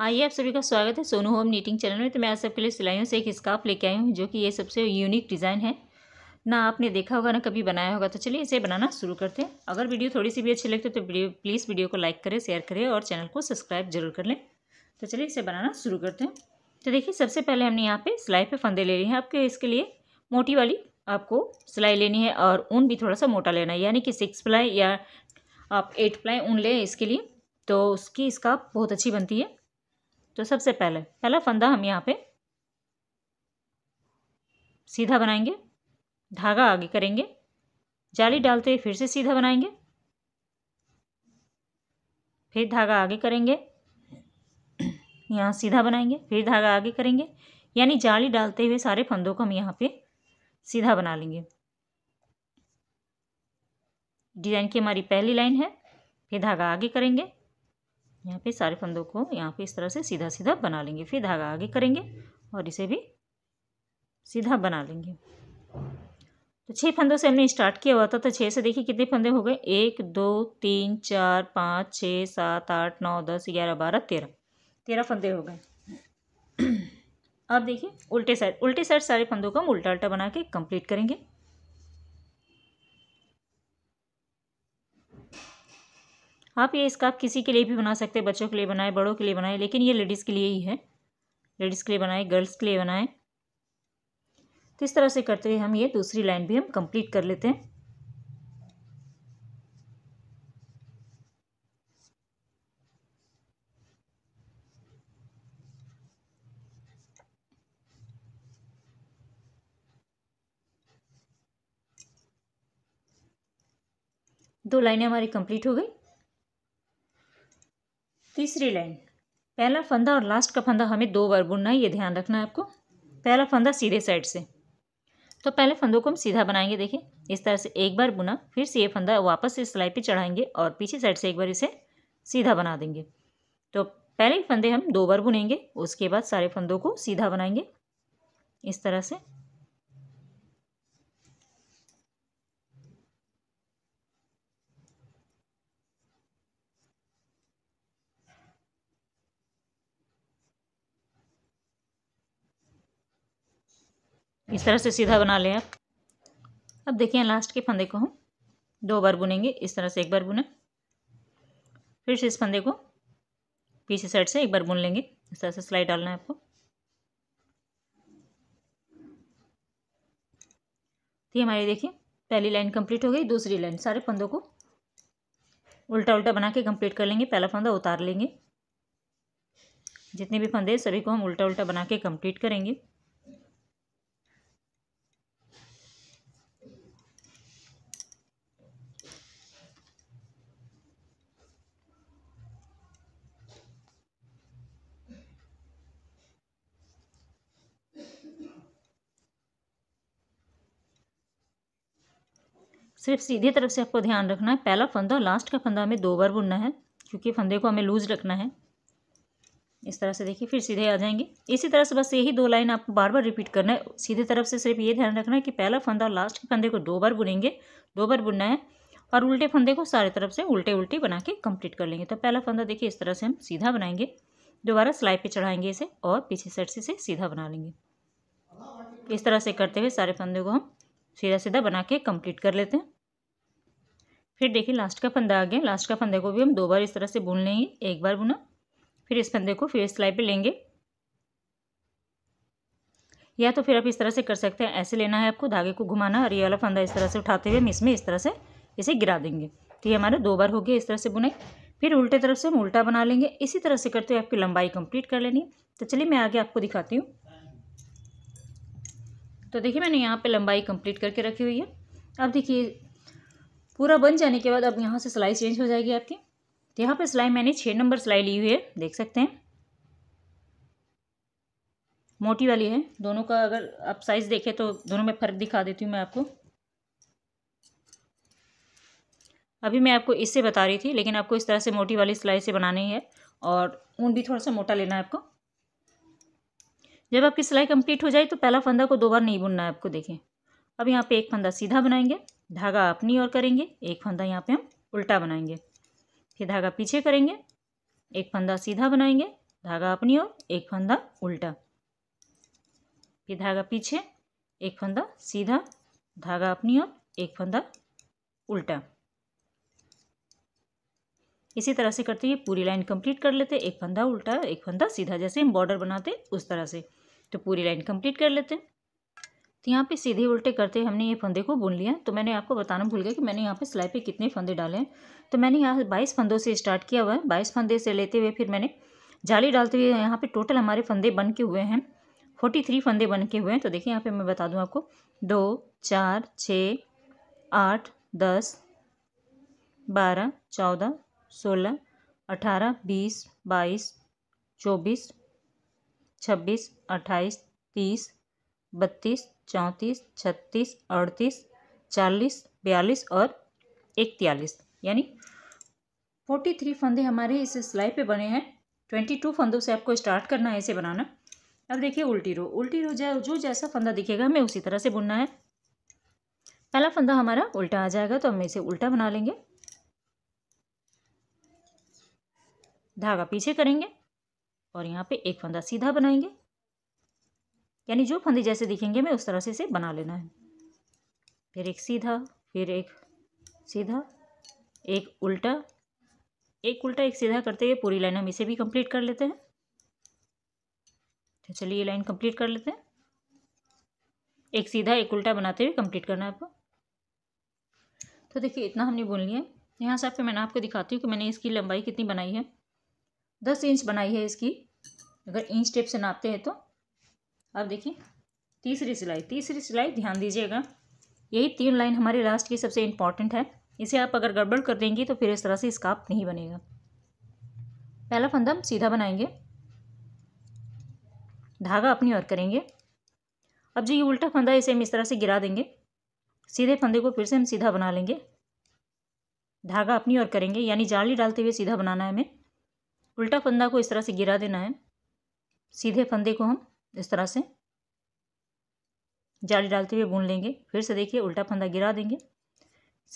आइए हाँ, आप सभी का स्वागत है सोनू होम नीटिंग चैनल में तो मैं आज सबके लिए सिलाइयों से एक स्काफ लेके आई हूँ जो कि ये सबसे यूनिक डिज़ाइन है ना आपने देखा होगा ना कभी बनाया होगा तो चलिए इसे बनाना शुरू करते हैं अगर वीडियो थोड़ी सी भी अच्छी लगती है तो वीडियो प्लीज़ वीडियो को लाइक करें शेयर करें और चैनल को सब्सक्राइब जरूर कर लें तो चलिए इसे बनाना शुरू करते हैं तो देखिए सबसे पहले हमने यहाँ पर सिलाई पर फंदे ले लिए हैं आपके इसके लिए मोटी वाली आपको सिलाई लेनी है और ऊन भी थोड़ा सा मोटा लेना है यानी कि सिक्स प्लाई या आप एट प्लाई ऊन लें इसके लिए तो उसकी इसका बहुत अच्छी बनती है तो सबसे पहले पहला फंदा हम यहाँ पे सीधा बनाएंगे धागा आगे करेंगे जाली डालते हुए फिर से सीधा बनाएंगे फिर धागा आगे करेंगे यहाँ सीधा बनाएंगे फिर धागा आगे करेंगे यानी जाली डालते हुए सारे फंदों को हम यहाँ पे सीधा बना लेंगे डिजाइन की हमारी पहली लाइन है फिर धागा आगे करेंगे यहाँ पे सारे फंदों को यहाँ पे इस तरह से सीधा सीधा बना लेंगे फिर धागा आगे करेंगे और इसे भी सीधा बना लेंगे तो छः फंदों से हमने स्टार्ट किया हुआ था तो छः से देखिए कितने फंदे हो गए एक दो तीन चार पाँच छः सात आठ नौ दस ग्यारह बारह तेरह तेरह फंदे हो गए अब देखिए उल्टे साइड उल्टे साइड सारे फंदों को हम उल्टा उल्टा बना के कंप्लीट करेंगे हाँ, आप ये स्कार्फ किसी के लिए भी बना सकते हैं बच्चों के लिए बनाए बड़ों के लिए बनाए लेकिन ये लेडीज़ के लिए ही है लेडीज़ के लिए बनाए गर्ल्स के लिए बनाए तो इस तरह से करते हुए हम ये दूसरी लाइन भी हम कंप्लीट कर लेते हैं दो लाइनें हमारी कंप्लीट हो गई तीसरी लाइन पहला फंदा और लास्ट का फंदा हमें दो बार बुनना है ये ध्यान रखना है आपको पहला फंदा सीधे साइड से तो पहले फंदों को हम सीधा बनाएंगे देखिए इस तरह से एक बार बुना फिर से ये फंदा वापस से सिलाई पे चढ़ाएंगे और पीछे साइड से एक बार इसे सीधा बना देंगे तो पहले फंदे हम दो बार बुनेंगे उसके बाद सारे फंदों को सीधा बनाएंगे इस तरह से इस तरह से सीधा बना लें आप अब देखिए लास्ट के फंदे को हम दो बार बुनेंगे इस तरह से एक बार बुने फिर से इस फंदे को पीछे साइड से एक बार बुन लेंगे इस तरह से सिलाई डालना है आपको तो ये हमारी देखिए पहली लाइन कंप्लीट हो गई दूसरी लाइन सारे फंदों को उल्टा उल्टा बना के कंप्लीट कर लेंगे पहला फंदा उतार लेंगे जितने भी फंदे सभी को हम उल्टा उल्टा बना के कंप्लीट करेंगे सिर्फ सीधी तरफ से आपको ध्यान रखना है पहला फंदा लास्ट का फंदा हमें दो बार बुनना है क्योंकि फंदे को हमें लूज़ रखना है इस तरह से देखिए फिर सीधे आ जाएंगे इसी तरह से बस यही दो लाइन आपको बार बार रिपीट करना है सीधे तरफ से सिर्फ ये ध्यान रखना है कि पहला फंदा और लास्ट के फंदे को दो बार बुनेंगे दो बार बुनना है और उल्टे फंदे को सारे तरफ से उल्टे उल्टे बना के कंप्लीट कर लेंगे तो पहला फंदा देखिए इस तरह से हम सीधा बनाएंगे दोबारा सिलाई पर चढ़ाएंगे इसे और पीछे साइड से इसे सीधा बना लेंगे इस तरह से करते हुए सारे फंदे को हम सीधा सीधा बना के कम्प्लीट कर लेते हैं फिर देखिए लास्ट का फंदा आ गया लास्ट का फंदे को भी हम दो बार इस तरह से बुन लेंगे एक बार बुना फिर इस फंदे को फिर सिलाई पे लेंगे या तो फिर आप इस तरह से कर सकते हैं ऐसे लेना है आपको धागे को घुमाना और ये वाला फंदा इस तरह से उठाते हुए हम इसमें इस तरह से इसे गिरा देंगे तो ये हमारा दो बार हो गया इस तरह से बुनाई फिर उल्टे तरफ से हम उल्टा बना लेंगे इसी तरह से करते हुए आपकी लंबाई कंप्लीट कर लेनी है तो चलिए मैं आगे आपको दिखाती हूँ तो देखिए मैंने यहाँ पर लंबाई कंप्लीट करके रखी हुई है अब देखिए पूरा बन जाने के बाद अब यहाँ से सिलाई चेंज हो जाएगी आपकी तो यहाँ पर सिलाई मैंने छः नंबर सिलाई ली हुई है देख सकते हैं मोटी वाली है दोनों का अगर आप साइज़ देखें तो दोनों में फ़र्क दिखा देती हूँ मैं आपको अभी मैं आपको इससे बता रही थी लेकिन आपको इस तरह से मोटी वाली सिलाई से बनानी है और ऊन भी थोड़ा सा मोटा लेना है आपको जब आपकी सिलाई कंप्लीट हो जाए तो पहला फंदा को दो बार नहीं बुनना है आपको देखें अब यहाँ पे एक फंदा सीधा बनाएंगे धागा अपनी ओर करेंगे एक फंदा यहाँ पे हम उल्टा बनाएंगे फिर धागा पीछे करेंगे एक फंदा सीधा बनाएंगे धागा अपनी ओर एक फंदा उल्टा फिर धागा पीछे एक फंदा सीधा धागा अपनी ओर एक फंदा उल्टा इसी तरह से करते हुए पूरी लाइन कंप्लीट कर लेते एक फंदा उल्टा एक फंदा सीधा जैसे हम बॉर्डर बनाते उस तरह से तो पूरी लाइन कंप्लीट कर लेते हैं तो यहाँ पे सीधे उल्टे करते हमने ये फंदे को बुन लिया तो मैंने आपको बताना भूल गया कि मैंने यहाँ पे सिलाई पे कितने फंदे डाले हैं तो मैंने यहाँ बाईस फंदों से स्टार्ट किया हुआ है बाईस फंदे से लेते हुए फिर मैंने जाली डालते हुए यहाँ पे टोटल हमारे फंदे बन के हुए हैं फोर्टी थ्री फंदे बन के हुए हैं तो देखिए यहाँ पर मैं बता दूँ आपको दो चार छः आठ दस बारह चौदह सोलह अठारह बीस बाईस चौबीस छब्बीस अट्ठाईस तीस बत्तीस चौंतीस छत्तीस अड़तीस चालीस बयालीस और इकतालीस यानी फोर्टी थ्री फंदे हमारे इस सिलाई पे बने हैं ट्वेंटी टू फंदों से आपको स्टार्ट करना है इसे बनाना अब देखिए उल्टी रो उल्टी रो जाए जो जैसा फंदा दिखेगा हमें उसी तरह से बुनना है पहला फंदा हमारा उल्टा आ जाएगा तो हम इसे उल्टा बना लेंगे धागा पीछे करेंगे और यहाँ पे एक फंदा सीधा बनाएंगे यानी जो फंदे जैसे दिखेंगे हमें उस तरह से इसे बना लेना है फिर एक सीधा फिर एक सीधा एक उल्टा एक उल्टा एक सीधा करते हुए पूरी लाइन हम इसे भी कंप्लीट कर लेते हैं तो चलिए ये लाइन कंप्लीट कर लेते हैं एक सीधा एक उल्टा बनाते हुए कंप्लीट करना है आपको तो देखिए इतना हमने बोल लिया यहाँ से आपको मैंने आपको दिखाती हूँ कि मैंने इसकी लंबाई कितनी बनाई है दस इंच बनाई है इसकी अगर इंच टेप से नापते हैं तो अब देखिए तीसरी सिलाई तीसरी सिलाई ध्यान दीजिएगा यही तीन लाइन हमारी लास्ट की सबसे इम्पॉर्टेंट है इसे आप अगर गड़बड़ कर देंगी तो फिर इस तरह से स्काप नहीं बनेगा पहला फंदा हम सीधा बनाएंगे धागा अपनी ओर करेंगे अब जो ये उल्टा फंदा इसे हम इस तरह से गिरा देंगे सीधे फंदे को फिर से हम सीधा बना लेंगे धागा अपनी ओर करेंगे यानी जाली डालते हुए सीधा बनाना है हमें उल्टा फंदा को इस तरह से गिरा देना है सीधे फंदे को हम इस तरह से जाली डालते हुए बुन लेंगे फिर से देखिए उल्टा फंदा गिरा देंगे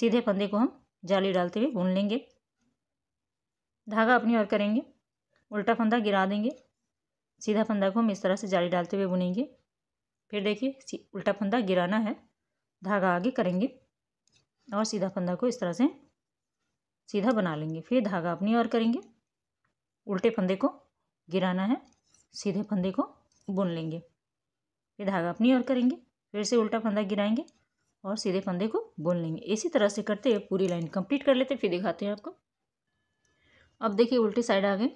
सीधे फंदे को हम जाली डालते हुए बुन लेंगे धागा अपनी ओर करेंगे उल्टा फंदा गिरा देंगे सीधा फंदा को हम इस तरह से जाली डालते हुए बुनेंगे फिर देखिए उल्टा फंदा गिराना है धागा आगे करेंगे और सीधा फंदा को इस तरह से सीधा बना लेंगे फिर धागा अपनी ओर करेंगे उल्टे फंदे को गिराना है सीधे फंदे को बुन लेंगे ये धागा अपनी ओर करेंगे फिर से उल्टा फंदा गिराएंगे और सीधे फंदे को बुन लेंगे इसी तरह से करते हुए पूरी लाइन कंप्लीट कर लेते फिर दिखाते हैं आपको अब देखिए उल्टी साइड आ गए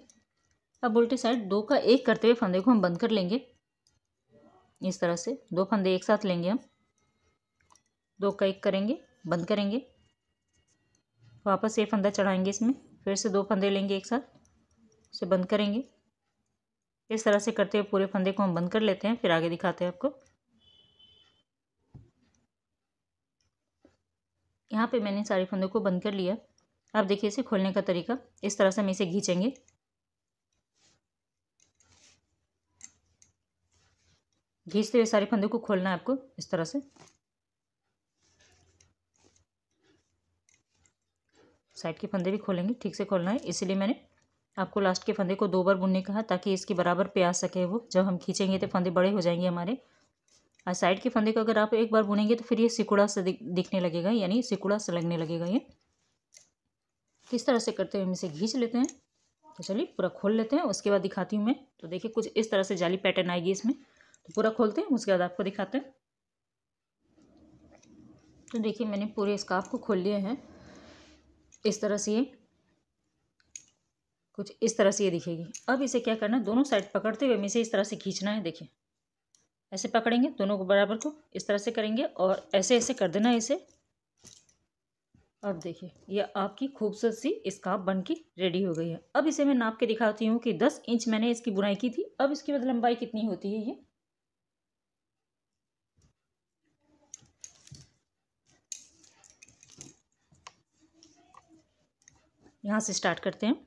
अब उल्टी साइड दो का एक करते हुए फंदे को हम बंद कर लेंगे इस तरह से दो फंदे एक साथ लेंगे हम दो का एक करेंगे बंद करेंगे वापस ये फंदा चढ़ाएंगे इसमें फिर से दो फंदे लेंगे एक साथ उसे बंद करेंगे इस तरह से करते हुए पूरे फंदे को हम बंद कर लेते हैं फिर आगे दिखाते हैं आपको यहाँ पे मैंने सारे फंदों को बंद कर लिया अब देखिए इसे खोलने का तरीका इस तरह से हम इसे घींचेंगे घींचते हुए सारे फंदों को खोलना है आपको इस तरह से साइड के फंदे भी खोलेंगे ठीक से खोलना है इसीलिए मैंने आपको लास्ट के फंदे को दो बार बुनने का है ताकि इसके बराबर पे आ सके वो जब हम खींचेंगे तो फंदे बड़े हो जाएंगे हमारे और साइड के फंदे को अगर आप एक बार बुनेंगे तो फिर ये सिकुड़ा से दिखने लगेगा यानी सिकुड़ा से लगने लगेगा ये किस तो तरह से करते हुए हम इसे घींच लेते हैं तो चलिए पूरा खोल लेते हैं उसके बाद दिखाती हूँ मैं तो देखिए कुछ इस तरह से जाली पैटर्न आएगी इसमें तो पूरा खोलते हैं उसके बाद आपको दिखाते हैं तो देखिए मैंने पूरे स्कार्फ को खोल लिए हैं इस तरह से ये कुछ इस तरह से ये दिखेगी अब इसे क्या करना है दोनों साइड पकड़ते हुए हमें इसे इस तरह से खींचना है देखिए ऐसे पकड़ेंगे दोनों को बराबर को इस तरह से करेंगे और ऐसे ऐसे कर देना है इसे अब देखिए ये आपकी खूबसूरत सी स्काफ बन के रेडी हो गई है अब इसे मैं नाप के दिखाती हूँ कि दस इंच मैंने इसकी बुनाई की थी अब इसकी मतलब लंबाई कितनी होती है ये यहाँ से स्टार्ट करते हैं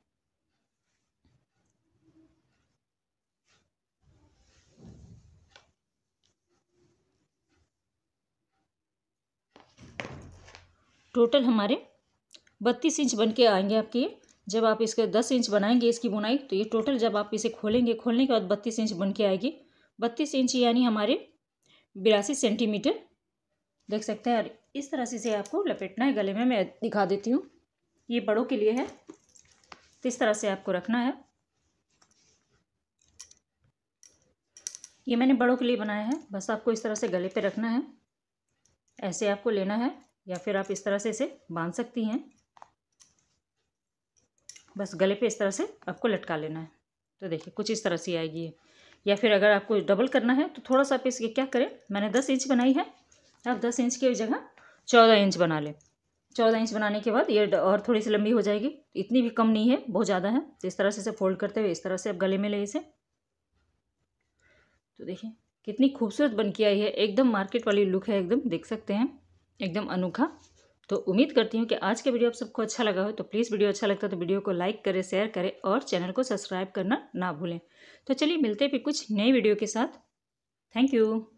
टोटल हमारे बत्तीस इंच बन के आएंगे आपके जब आप इसके दस इंच बनाएंगे इसकी बुनाई तो ये टोटल जब आप इसे खोलेंगे खोलने के बाद बत्तीस इंच बन के आएगी बत्तीस इंच यानी हमारे बिरासी सेंटीमीटर देख सकते हैं और इस तरह से इसे आपको लपेटना है गले में मैं दिखा देती हूँ ये बड़ों के लिए है तो इस तरह से आपको रखना है ये मैंने बड़ों के लिए बनाया है बस आपको इस तरह से गले पे रखना है ऐसे आपको लेना है या फिर आप इस तरह से इसे बांध सकती हैं बस गले पे इस तरह से आपको लटका लेना है तो देखिए कुछ इस तरह से आएगी या फिर अगर आपको डबल करना है तो थोड़ा सा आप इसके क्या करें मैंने दस इंच बनाई है आप दस इंच की जगह चौदह इंच बना लें चौदह इंच बनाने के बाद ये और थोड़ी सी लंबी हो जाएगी इतनी भी कम नहीं है बहुत ज़्यादा है तो इस तरह से इसे फोल्ड करते हुए इस तरह से आप गले में ले इसे तो देखिए कितनी खूबसूरत बन के आई है एकदम मार्केट वाली लुक है एकदम देख सकते हैं एकदम अनोखा तो उम्मीद करती हूँ कि आज का वीडियो आप सबको अच्छा लगा हो तो प्लीज़ वीडियो अच्छा लगता है तो वीडियो को लाइक करें शेयर करें और चैनल को सब्सक्राइब करना ना भूलें तो चलिए मिलते भी कुछ नए वीडियो के साथ थैंक यू